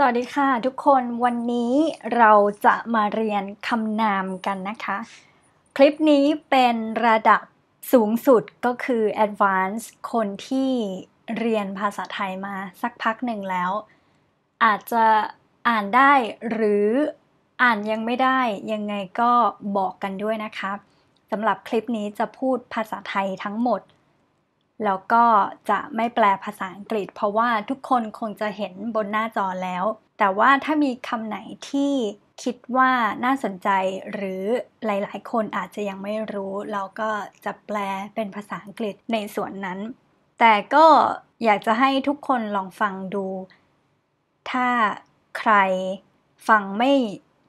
สวัสดีค่ะทุกคนวันนี้เราจะมาเรียนคำนามกันนะคะ คลิปนี้เป็นระดับสูงสุดก็คือ Advanced คนที่เรียนภาษาไทยมาสักพักหนึ่งแล้ว อาจจะอ่านได้หรืออ่านยังไม่ได้ยังไงก็บอกกันด้วยนะคะสำหรับคลิปนี้จะพูดภาษาไทยทั้งหมดแล้วก็จะไม่แปลภาษาอังกฤษเพราะว่าทุกคนคงจะเห็นบนหน้าจอแล้ว แต่ว่าถ้ามีคำไหนที่คิดว่าน่าสนใจหรือหลายๆคนอาจจะยังไม่รู้ เราก็จะแปลเป็นภาษาอังกฤษในส่วนนั้น แต่ก็อยากจะให้ทุกคนลองฟังดู ถ้าใครฟังไม่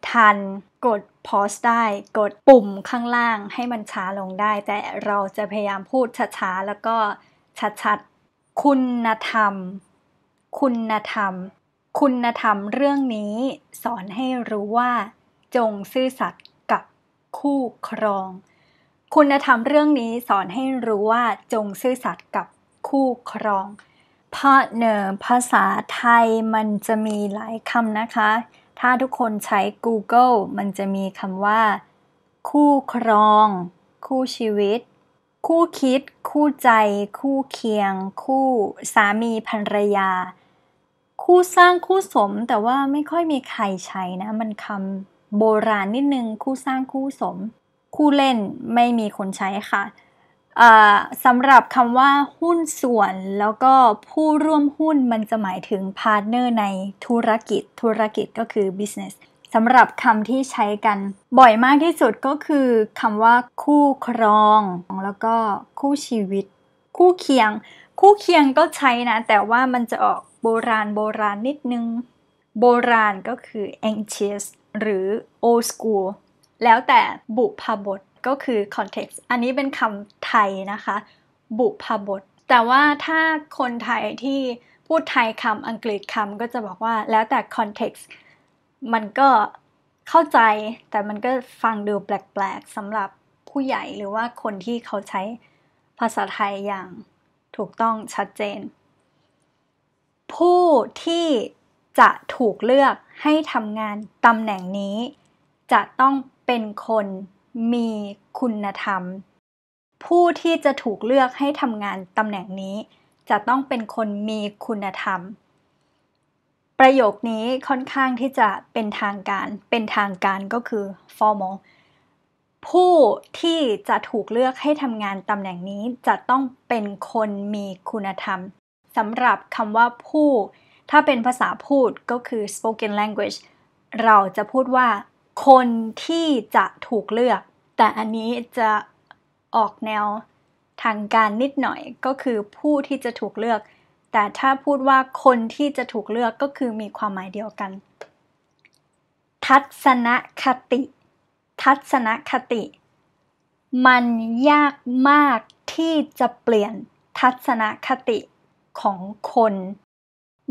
ทันกดพอสได้ กดปุ่มข้างล่างให้มันช้าลงได้ แต่เราจะพยายามพูดช้าๆแล้วก็ชัดๆคุณธรรม คุณธรรม คุณธรรมเรื่องนี้ สอนให้รู้ว่า จงซื่อสัตย์กับคู่ครอง คุณธรรมเรื่องนี้สอนให้รู้ว่าจงซื่อสัตย์กับคู่ครองพ a r t n e r ภาษาไทยมันจะมีหลายคำนะคะถ้าทุกคนใช้ Google มันจะมีคำว่า คู่ครอง คู่ชีวิต คู่คิด คู่ใจ คู่เคียง คู่สามีภรรยา คู่สร้างคู่สมแต่ว่าไม่ค่อยมีใครใช้นะ มันคำโบราณนิดนึงคู่สร้างคู่สม คู่เล่นไม่มีคนใช้ค่ะสำหรับคำว่าหุ้นส่วนแล้วก็ผู้ร่วมหุ้นมันจะหมายถึงพาร์ทเนอร์ในธุรกิจ ธุรกิจก็คือ business สำหรับคำที่ใช้กัน บ่อยมากที่สุดก็คือคำว่าคู่ครองแล้วก็คู่ชีวิต คู่เคียง คู่เคียงก็ใช้นะ แต่ว่ามันจะออกโบราณโบราณนิดนึง โบราณก็คือ anxious หรือ old school แล้วแต่บุพบทก็คือ context อันนี้เป็นคำไทยนะคะ บุพบท แต่ว่าถ้าคนไทยที่ พูดไทยคำอังกฤษคำก็จะบอกว่าแล้วแต่ context มันก็เข้าใจแต่มันก็ฟังดูแปลกๆสำหรับผู้ใหญ่หรือว่าคนที่เขาใช้ภาษาไทยอย่างถูกต้องชัดเจน ผู้ที่จะถูกเลือกให้ทำงานตำแหน่งนี้ จะต้องเป็นคนมีคุณธรรม ผู้ที่จะถูกเลือกให้ทำงานตำแหน่งนี้ จะต้องเป็นคนมีคุณธรรม ประโยคนี้ค่อนข้างที่จะเป็นทางการเป็นทางการก็คือ formal ผู้ที่จะถูกเลือกให้ทำงานตำแหน่งนี้จะต้องเป็นคนมีคุณธรรมสำหรับคำว่าผู้ ถ้าเป็นภาษาพูดก็คือ spoken language เราจะพูดว่าคนที่จะถูกเลือก แต่อันนี้จะออกแนวทางการนิดหน่อย ก็คือผู้ที่จะถูกเลือก แต่ถ้าพูดว่าคนที่จะถูกเลือกก็คือมีความหมายเดียวกัน ทัศนคติ ทัศนคติ มันยากมากที่จะเปลี่ยนทัศนคติของคน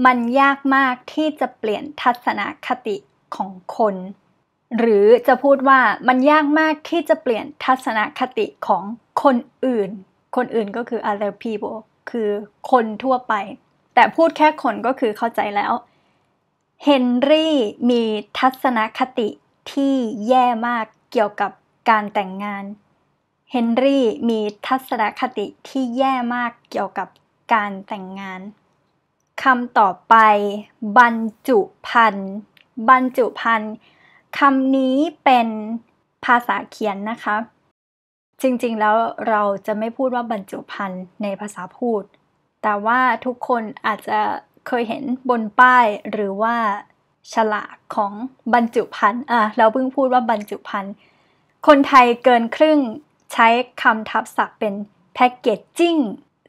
มันยากมากที่จะเปลี่ยนทัศนคติของคนหรือจะพูดว่ามันยากมากที่จะเปลี่ยนทัศนคติของคนอื่น คนอื่นก็คือ other people คือคนทั่วไป แต่พูดแค่คนก็คือเข้าใจแล้ว เฮนรี่มีทัศนคติที่แย่มากเกี่ยวกับการแต่งงาน เฮนรี่มีทัศนคติที่แย่มากเกี่ยวกับการแต่งงาน คำต่อไป บรรจุพันธ์บรรจุพันธ์คำนี้เป็นภาษาเขียนนะคะจริงๆแล้วเราจะไม่พูดว่าบรรจุภัณฑ์ในภาษาพูด แต่ว่าทุกคนอาจจะเคยเห็นบนป้ายหรือว่าฉลากของบรรจุภัณฑ์อ่ะเราเพิ่งพูดว่าบรรจุภัณฑ์คนไทยเกินครึ่งใช้คำทับศัพท์เป็นแพ็กเกจจิ้ง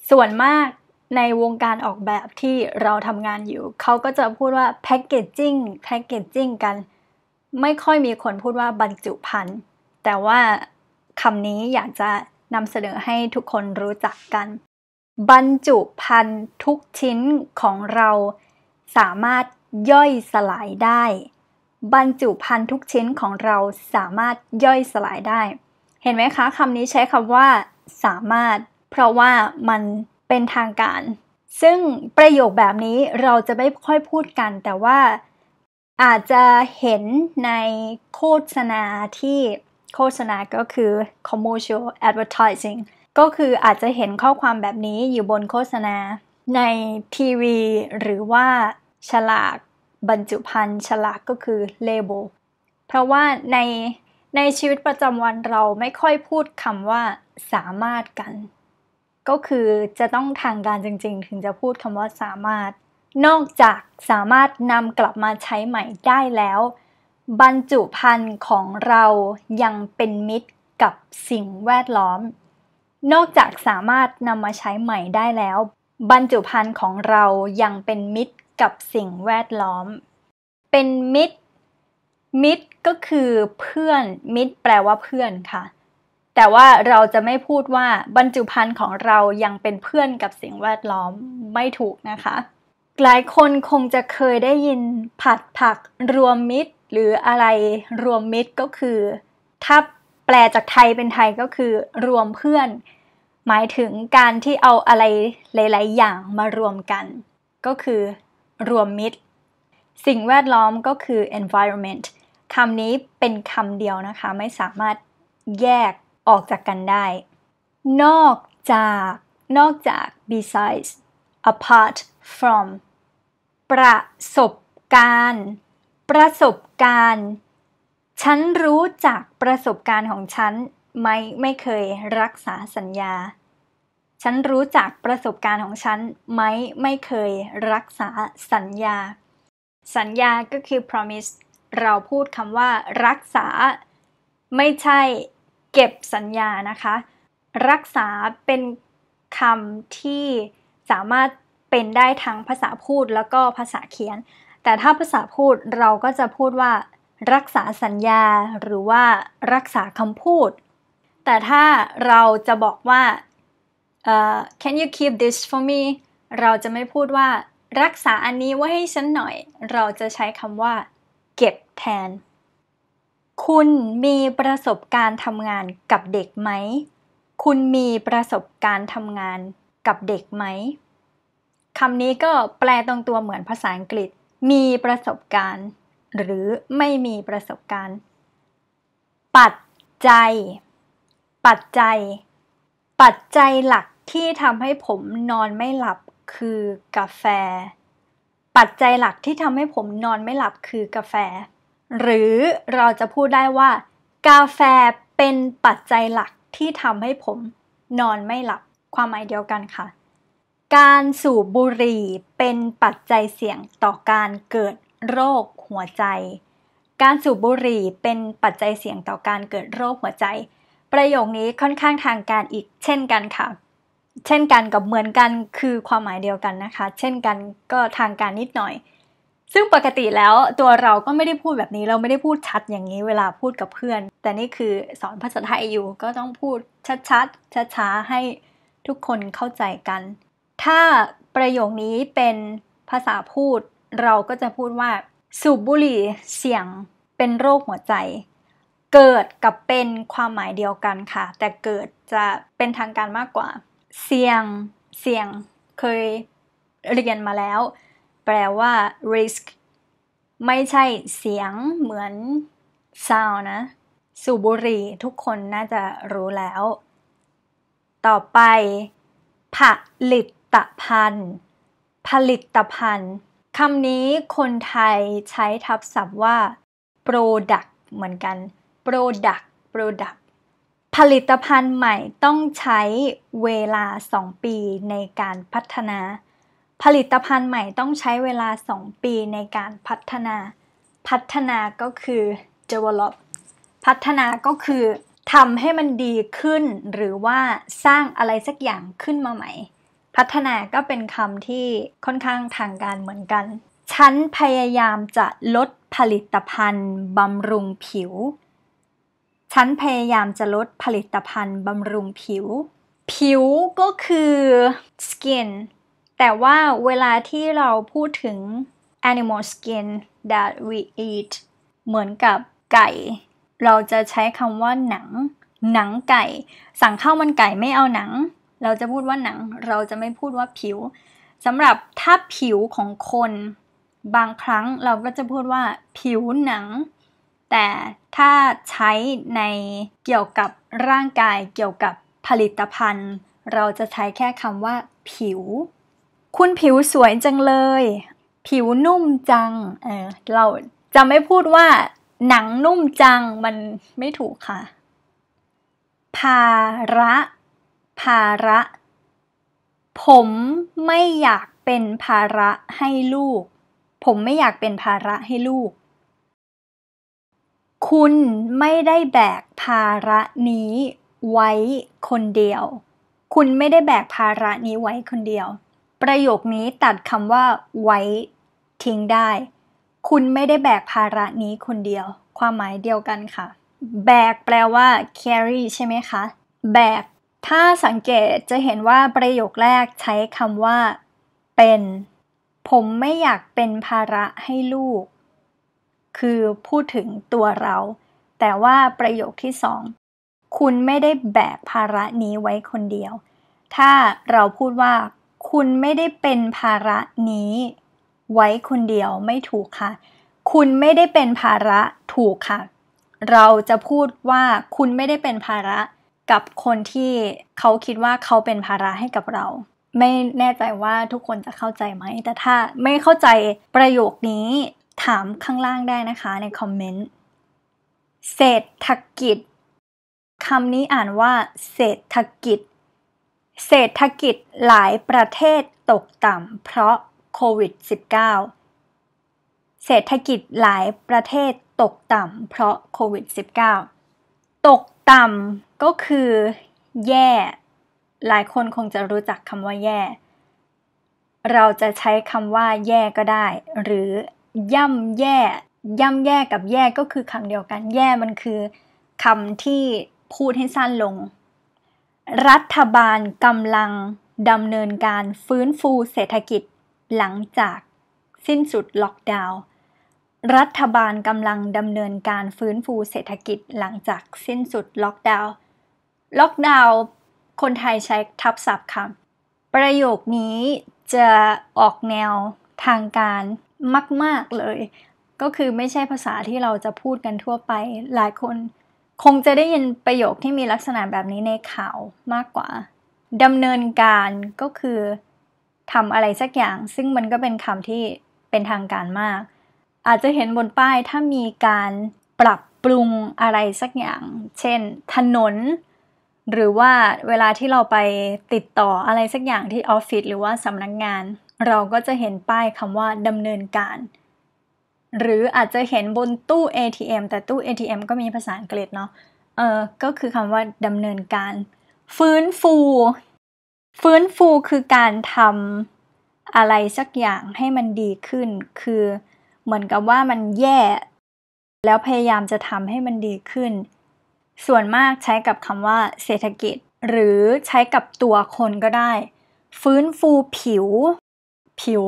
ส่วนมากในวงการออกแบบที่เราทำงานอยู่ เขาก็จะพูดว่าแพ็กเกจจิ้งแพ็กเกจจิ้งกันไม่ค่อยมีคนพูดว่าบรรจุภัณฑ์แต่ว่าคำนี้อยากจะนำเสนอให้ทุกคนรู้จักกัน บรรจุภัณฑ์ทุกชิ้นของเราสามารถย่อยสลายได้ บรรจุภัณฑ์ทุกชิ้นของเราสามารถย่อยสลายได้ เห็นไหมคะคำนี้ใช้คำว่า สามารถ เพราะว่ามันเป็นทางการ ซึ่งประโยคแบบนี้เราจะไม่ค่อยพูดกันแต่ว่าอาจจะเห็นในโฆษณาที่โฆษณาก็คือ commercial advertising ก็คืออาจจะเห็นข้อความแบบนี้อยู่บนโฆษณา ในทีวีหรือว่าฉลากบรรจุภัณฑ์ฉลากก็คือ label เพราะว่าในในชีวิตประจำวันเราไม่ค่อยพูดคำว่าสามารถกัน ก็คือจะต้องทางการจริงๆ ถึงจะพูดคำว่าสามารถนอกจากสามารถนำกลับมาใช้ใหม่ได้แล้ว บรรจุภัณฑ์ของเรายังเป็นมิตร กับสิ่งแวดล้อม นอกจากสามารถนำมาใช้ใหม่ได้แล้ว บรรจุภัณฑ์ของเรายังเป็นมิตร กับสิ่งแวดล้อม เป็นมิตร มิตรก็คือเพื่อน มิตรแปลว่าเพื่อนค่ะ แต่ว่าเราจะไม่พูดว่า บรรจุภัณฑ์ของเรายังเป็นเพื่อนกับสิ่งแวดล้อม ไม่ถูกนะคะหลายคนคงจะเคยได้ยินผัดผักรวมมิตรหรืออะไรรวมมิตรก็คือ ถ้าแปลจากไทยเป็นไทยก็คือ รวมเพื่อน หมายถึงการที่เอาอะไรหลาย ๆ อย่างมารวมกัน ก็คือ รวมมิตร สิ่งแวดล้อมก็คือ environment คำนี้เป็นคำเดียวนะคะ ไม่สามารถแยกออกจากกันได้ นอกจาก นอกจาก besides apart from ประสบการณ์ ประสบการณ์ ฉันรู้จากประสบการณ์ของฉัน ไม่ไม่เคยรักษาสัญญา ฉันรู้จากประสบการณ์ของฉันไม่ไม่เคยรักษาสัญญา สัญญาก็คือ promise เราพูดคำว่ารักษาไม่ใช่เก็บสัญญานะคะรักษาเป็นคำที่สามารถเป็นได้ทั้งภาษาพูดแล้วก็ภาษาเขียน แต่ถ้าภาษาพูดเราก็จะพูดว่า รักษาสัญญาหรือว่ารักษาคำพูด แต่ถ้าเราจะบอกว่า uh, can you keep this for me เราจะไม่พูดว่ารักษาอันนี้ไว้ให้ฉันหน่อย เราจะใช้คำว่า เก็บแทน คุณมีประสบการณ์ทำงานกับเด็กไหม คุณมีประสบการณ์ทำงานกับเด็กไหมคำนี้ก็แปลตรงตัวเหมือนภาษาอังกฤษ มีประสบการณ์ หรือไม่มีประสบการณ์ ปัจจัย ปัจจัย ปัจจัยหลักที่ทำให้ผมนอนไม่หลับคือกาแฟ ปัจจัยหลักที่ทำให้ผมนอนไม่หลับคือกาแฟ หรือเราจะพูดได้ว่า กาแฟเป็นปัจจัยหลักที่ทำให้ผมนอนไม่หลับ ความหมายเดียวกันค่ะการสูบบุหรี่เป็นปัจจัยเสี่ยงต่อการเกิดโรคหัวใจ การสูบบุหรี่เป็นปัจจัยเสี่ยงต่อการเกิดโรคหัวใจ ประโยคนี้ค่อนข้างทางการอีกเช่นกันค่ะ เช่นกันกับเหมือนกันคือความหมายเดียวกันนะคะ เช่นกันก็ทางการนิดหน่อย ซึ่งปกติแล้วตัวเราก็ไม่ได้พูดแบบนี้เราไม่ได้พูดชัดอย่างนี้เวลาพูดกับเพื่อน แต่นี่คือสอนภาษาไทยอยู่ก็ต้องพูดชัดๆช้าๆให้ทุกคนเข้าใจกันถ้าประโยคนี้เป็นภาษาพูด เราก็จะพูดว่าสูบบุหรี่เสี่ยงเป็นโรคหัวใจ เกิดกับเป็นความหมายเดียวกันค่ะ แต่เกิดจะเป็นทางการมากกว่า เสี่ยง เสี่ยง เคยเรียนมาแล้ว แปลว่า risk ไม่ใช่เสียงเหมือน sound นะสูบบุหรี่ทุกคนน่าจะรู้แล้ว ต่อไปผลิตตภัณฑ์ผลิตภัณฑ์ คำนี้คนไทยใช้ทับศัพท์ว่า product เหมือนกัน product product ผลิตภัณฑ์ใหม่ต้องใช้เวลา 2 ปีในการพัฒนา ผลิตภัณฑ์ใหม่ต้องใช้เวลา2ปีในการพัฒนา พัฒนาก็คือ develop พัฒนาก็คือทำให้มันดีขึ้นหรือว่าสร้างอะไรสักอย่างขึ้นมาใหม่พัฒนา ก็เป็นคำที่ค่อนข้างทางการเหมือนกัน ฉันพยายามจะลดผลิตภัณฑ์บำรุงผิว ฉันพยายามจะลดผลิตภัณฑ์บำรุงผิว ผิวก็คือ skin แต่ว่าเวลาที่เราพูดถึง animal skin that we eat เหมือนกับไก่ เราจะใช้คำว่าหนัง หนังไก่ สั่งข้าวมันไก่ไม่เอาหนังเราจะพูดว่าหนังเราจะไม่พูดว่าผิวสำหรับถ้าผิวของคนบางครั้งเราก็จะพูดว่าผิวหนัง แต่ถ้าใช้ในเกี่ยวกับร่างกายเกี่ยวกับผลิตภัณฑ์ เราจะใช้แค่คำว่าผิว คุณผิวสวยจังเลย ผิวนุ่มจัง เออ เราจะไม่พูดว่า หนังนุ่มจังมันไม่ถูกค่ะ ภาระภาระ ผมไม่อยากเป็นภาระให้ลูก ผมไม่อยากเป็นภาระให้ลูก คุณไม่ได้แบกภาระนี้ ไว้ คนเดียว คุณไม่ได้แบกภาระนี้ไว้คนเดียว ประโยคนี้ตัดคำว่า ไว้ ทิ้งได้ คุณไม่ได้แบกภาระนี้คนเดียว ความหมายเดียวกันค่ะ แบกแปลว่า carry ใช่ไหมคะ แบกถ้าสังเกตจะเห็นว่าประโยคแรกใช้คำว่า เป็น ผมไม่อยากเป็นภาระให้ลูก คือพูดถึงตัวเรา แต่ว่าประโยคที่สอง คุณไม่ได้แบกภาระนี้ไว้คนเดียว ถ้าเราพูดว่า คุณไม่ได้เป็นภาระนี้ ไว้คนเดียวไม่ถูกค่ะ คุณไม่ได้เป็นภาระถูกค่ะ เราจะพูดว่าคุณไม่ได้เป็นภาระกับคนที่เขาคิดว่าเขาเป็นภาระให้กับเรา ไม่แน่ใจว่าทุกคนจะเข้าใจไหมแต่ถ้าไม่เข้าใจประโยคนี้ถามข้างล่างได้นะคะในคอมเมนต์เศรษฐกิจคำนี้อ่านว่า เศรษฐกิจ เศรษฐกิจหลายประเทศตกต่ำเพราะโควิด -19 เศรษฐกิจหลายประเทศตกต่ำเพราะโควิด -19 ตกต่ำก็คือแย่หลายคนคงจะรู้จักคำว่าแย่ เราจะใช้คำว่าแย่ก็ได้ หรือย่ำแย่ย่ำแย่กับแย่ก็คือคำเดียวกันแย่มันคือคำที่พูดให้สั้นลง รัฐบาลกำลังดำเนินการฟื้นฟูเศรษฐกิจหลังจากสิ้นสุดล็อกดาวน์รัฐบาลกำลังดำเนินการฟื้นฟูเศรษฐกิจหลังจากสิ้นสุดล็อกดาวน์ล็อกดาวน์คนไทยใช้ทับศัพท์ค่ะประโยคนี้จะออกแนวทางการมาก ๆ เลย ก็คือไม่ใช่ภาษาที่เราจะพูดกันทั่วไปหลายคน คงจะได้ยินประโยคที่มีลักษณะแบบนี้ในข่าวมากกว่าดำเนินการก็คือทำอะไรสักอย่าง ซึ่งมันก็เป็นคำที่เป็นทางการมาก อาจจะเห็นบนป้ายถ้ามีการปรับปรุงอะไรสักอย่าง เช่น ถนนหรือว่าเวลาที่เราไปติดต่ออะไรสักอย่างที่ออฟฟิศหรือว่าสำนักงงาน เราก็จะเห็นป้ายคำว่าดำเนินการ หรืออาจจะเห็นบนตู้ ATM แต่ตู้ ATM ก็มีภาษาอังกฤษเนาะเออก็คือคำว่าดำเนินการฟื้นฟู ฟื้นฟูคือการทำอะไรสักอย่างให้มันดีขึ้น คือเหมือนกับว่ามันแย่แล้วพยายามจะทำให้มันดีขึ้นส่วนมากใช้กับคำว่าเศรษฐกิจ หรือใช้กับตัวคนก็ได้ ฟื้นฟูผิว ผิว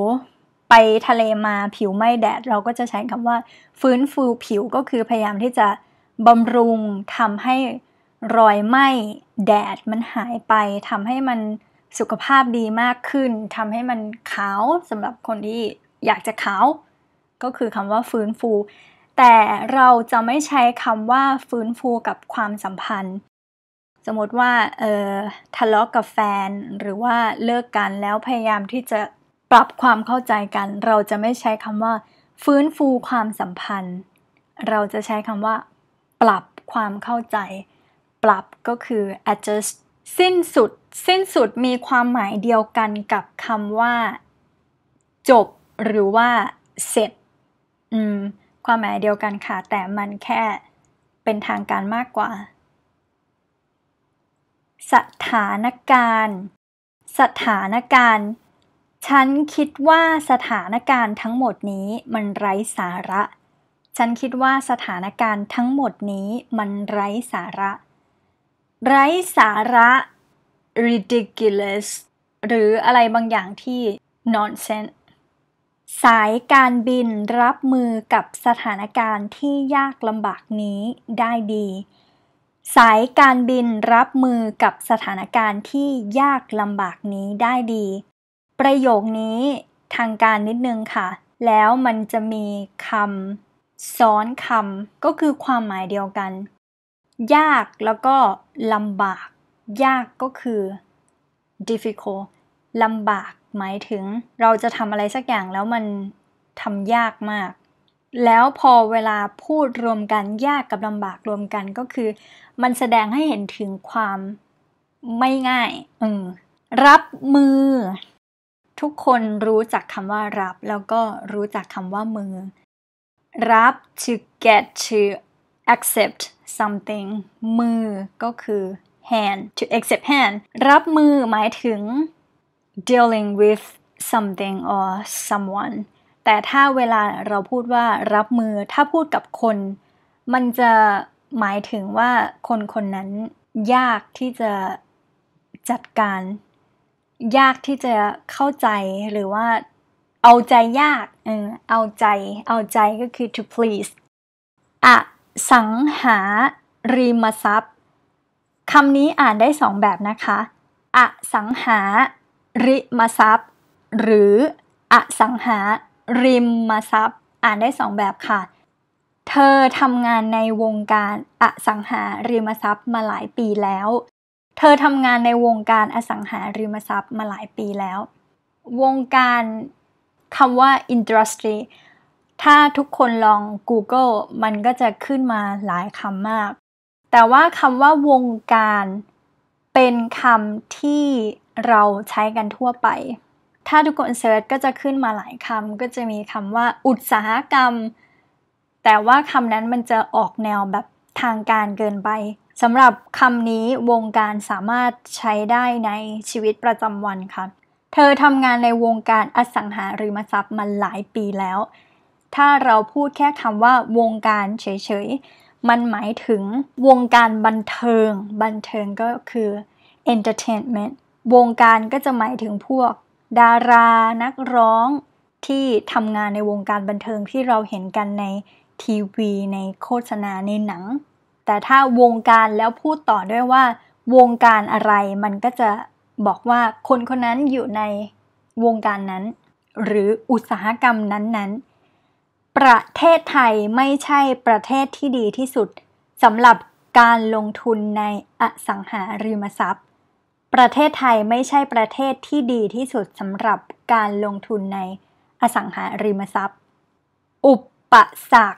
ไปทะเลมาผิวไม่แดด เราก็จะใช้คำว่า ฟื้นฟูผิวก็คือพยายามที่จะบำรุงทำให้รอยไหม้แดด มันหายไปทำให้มันสุขภาพดีมากขึ้นทำให้มันขาวสำหรับคนที่อยากจะขาว ก็คือคำว่าฟื้นฟูแต่เราจะไม่ใช้คำว่า ฟื้นฟูกับความสัมพันธ์ สมมติว่าเออทะเลาะกกับแฟน หรือว่าเลิกกันแล้วพยายามที่จะปรับความเข้าใจกัน เราจะไม่ใช้คำว่า ฟื้นฟูความสัมพันธ์ เราจะใช้คำว่า ปรับความเข้าใจ ปรับก็คือ adjust สิ้นสุด สิ้นสุดมีความหมายเดียวกันกับคำว่า จบ หรือว่าเสร็จ อืมความหมายเดียวกันค่ะแต่มันแค่เป็นทางการมากกว่า สถานการณ์ สถานการณ์ ฉันคิดว่าสถานการณ์ทั้งหมดนี้มันไร้สาระ ฉันคิดว่าสถานการณ์ทั้งหมดนี้มันไร้สาระไร้สาระ ridiculous หรืออะไรบางอย่างที่ nonsense สายการบินรับมือกับสถานการณ์ที่ยากลำบากนี้ได้ดี สายการบินรับมือกับสถานการณ์ที่ยากลำบากนี้ได้ดี ประโยคนี้ทางการนิดนึงค่ะ แล้วมันจะมีคำซ้อนคำก็คือความหมายเดียวกัน ยากแล้วก็ลำบาก ยากก็คือ difficult ลำบากหมายถึงเราจะทำอะไรสักอย่างแล้วมันทำยากมาก แล้วพอเวลาพูดรวมกันยากกับลำบากรวมกันก็คือ มันแสดงให้เห็นถึงความไม่ง่ายอรับมือ ทุกคนรู้จักคำว่ารับ แล้วก็รู้จักคำว่ามือรับ to get to accept something มือก็คือ hand to accept hand รับมือหมายถึง dealing with something or someone แต่ถ้าเวลาเราพูดว่ารับมือ ถ้าพูดกับคน มันจะหมายถึงว่าคนคนนั้นยากที่จะจัดการ ยากที่จะเข้าใจ หรือว่าเอาใจยาก เออเอาใจ เอาใจก็คือ to please อะสังหาริมทรัพย์คำนี้อ่านได้สองแบบนะคะอะสังหาริมทรัพย์หรืออสังหาริมทรัพย์อ่านได้สองแบบค่ะ เธอทำงานในวงการอสังหาริมทรัพย์มาหลายปีแล้ว เธอทำงานในวงการอสังหาริมทรัพย์มาหลายปีแล้ว วงการคำว่า industry ถ้าทุกคนลอง Google มันก็จะขึ้นมาหลายคำมาก แต่ว่าคำว่าวงการ เป็นคำที่เราใช้กันทั่วไป ถ้าทุกคนเซิร์ชก็จะขึ้นมาหลายคำ ก็จะมีคำว่า อุตสาหกรรม แต่ว่าคำนั้นมันจะออกแนวแบบทางการเกินไป สำหรับคำนี้วงการสามารถใช้ได้ในชีวิตประจำวันค่ะ เธอทำงานในวงการอสังหาริมทรัพย์มาหลายปีแล้ว ถ้าเราพูดแค่คำว่าวงการเฉยๆ มันหมายถึงวงการบันเทิง บันเทิงก็คือ entertainment วงการก็จะหมายถึงพวกดารานักร้องที่ทำงานในวงการบันเทิงที่เราเห็นกันในทีวี ในโฆษณาในหนัง แต่ถ้าวงการแล้วพูดต่อด้วยว่า วงการอะไรมันก็จะบอกว่าคนคนนั้นอยู่ในวงการนั้นหรืออุตสาหกรรมนั้นๆ ประเทศไทยไม่ใช่ประเทศที่ดีที่สุดสำหรับการลงทุนในอสังหาริมทรัพย์ประเทศไทยไม่ใช่ประเทศที่ดีที่สุดสำหรับการลงทุนในอสังหาริมทรัพย์ อุปสรรค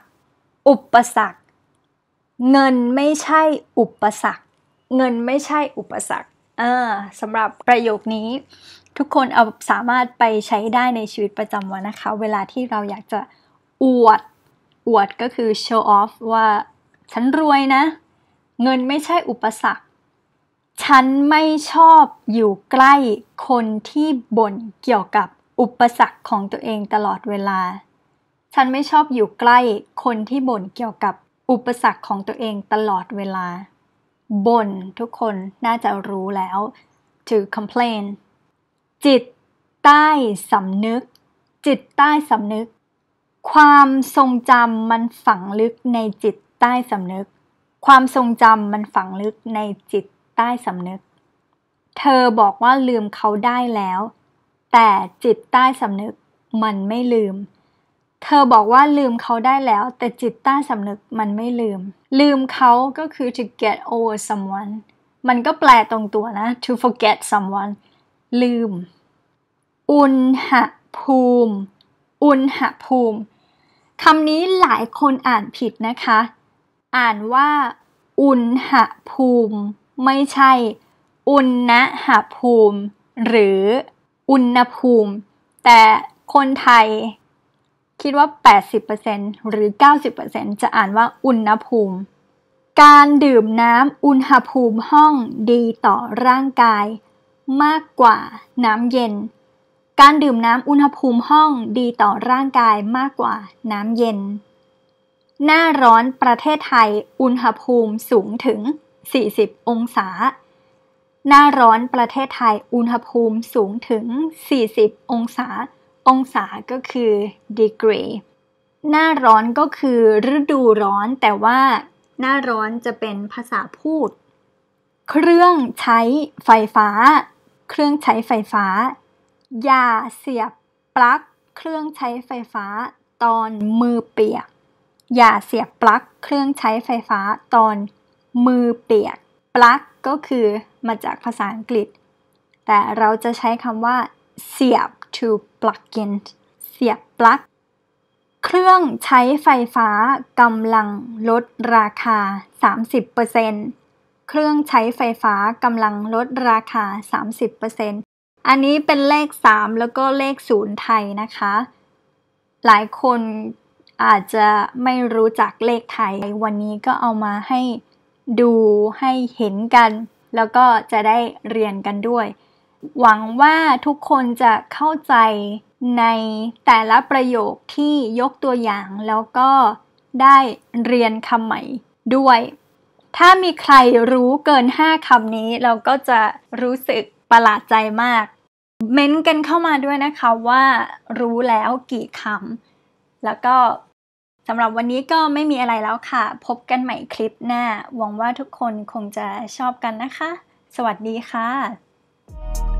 อุปสรรค เงินไม่ใช่อุปสรรค เงินไม่ใช่อุปสรรคเออสำหรับประโยคนี้ ทุกคนเอาสามารถไปใช้ได้ในชีวิตประจำวันนะคะเวลาที่เราอยากจะอวดอวดก็คือ show off ว่า ฉันรวยนะ เงินไม่ใช่อุปสรรคฉันไม่ชอบอยู่ใกล้คนที่บ่นเกี่ยวกับอุปสรรคของตัวเองตลอดเวลา ฉันไม่ชอบอยู่ใกล้คนที่บ่นเกี่ยวกับอุปสรรคของตัวเองตลอดเวลา บ่นทุกคนน่าจะรู้แล้ว to complain จิตใต้สำนึก จิตใต้สำนึก ความทรงจำมันฝังลึกในจิตใต้สำนึก ความทรงจำมันฝังลึกในจิตใต้สำนึก เธอบอกว่าลืมเขาได้แล้ว แต่จิตใต้สำนึกมันไม่ลืม เธอบอกว่าลืมเขาได้แล้ว แต่จิตใต้สำนึกมันไม่ลืม ลืมเขาก็คือ to get over someone มันก็แปลตรงตัวนะ to forget someone ลืม อุณหภูมิ อุณหภูมิคำนี้หลายคนอ่านผิดนะคะ อ่านว่า อุณหภูมิไม่ใช่อุณหภูมิหรืออุณหภูมิ แต่คนไทย คิดว่า80%หรือ90%จะอ่านว่าอุณหภูมิ การดื่มน้ำอุณหภูมิห้องดีต่อร่างกายมากกว่าน้ำเย็น การดื่มน้ำอุณหภูมิห้องดีต่อร่างกายมากกว่าน้ำเย็น หน้าร้อนประเทศไทยอุณหภูมิสูงถึง40 องศา หน้าร้อนประเทศไทย อุณหภูมิสูงถึง 40 องศา องศาก็คือ degree หน้าร้อนก็คือฤดูร้อน แต่ว่า หน้าร้อนจะเป็นภาษาพูด เครื่องใช้ไฟฟ้า เครื่องใช้ไฟฟ้า อย่าเสียบปลั๊กเครื่องใช้ไฟฟ้าตอนมือเปียก อย่าเสียบปลั๊กเครื่องใช้ไฟฟ้าตอนมือเปียก p l u c ก็คือมาจากภาษาอังกฤษ แต่เราจะใช้คำว่าเสียบ to plug in เสียบปลั๊กเครื่องใช้ไฟฟ้ากำลังลดราคา 30%เครื่องใช้ไฟฟ้ากำลังลดราคา 30%อันนี้เป็นเลข 3 แล้วก็เลขศูนย์ไทยนะคะ หลายคนอาจจะไม่รู้จักเลขไทย วันนี้ก็เอามาให้ดูให้เห็นกันแล้วก็จะได้เรียนกันด้วย หวังว่าทุกคนจะเข้าใจในแต่ละประโยคที่ยกตัวอย่าง แล้วก็ได้เรียนคำใหม่ด้วย ถ้ามีใครรู้เกิน 5คำนี้เราก็จะรู้สึกประหลาดใจมาก เม้นกันเข้ามาด้วยนะคะว่ารู้แล้วกี่คำแล้วก็สำหรับวันนี้ก็ไม่มีอะไรแล้วค่ะ พบกันใหม่คลิปหน้า หวังว่าทุกคนคงจะชอบกันนะคะ สวัสดีค่ะ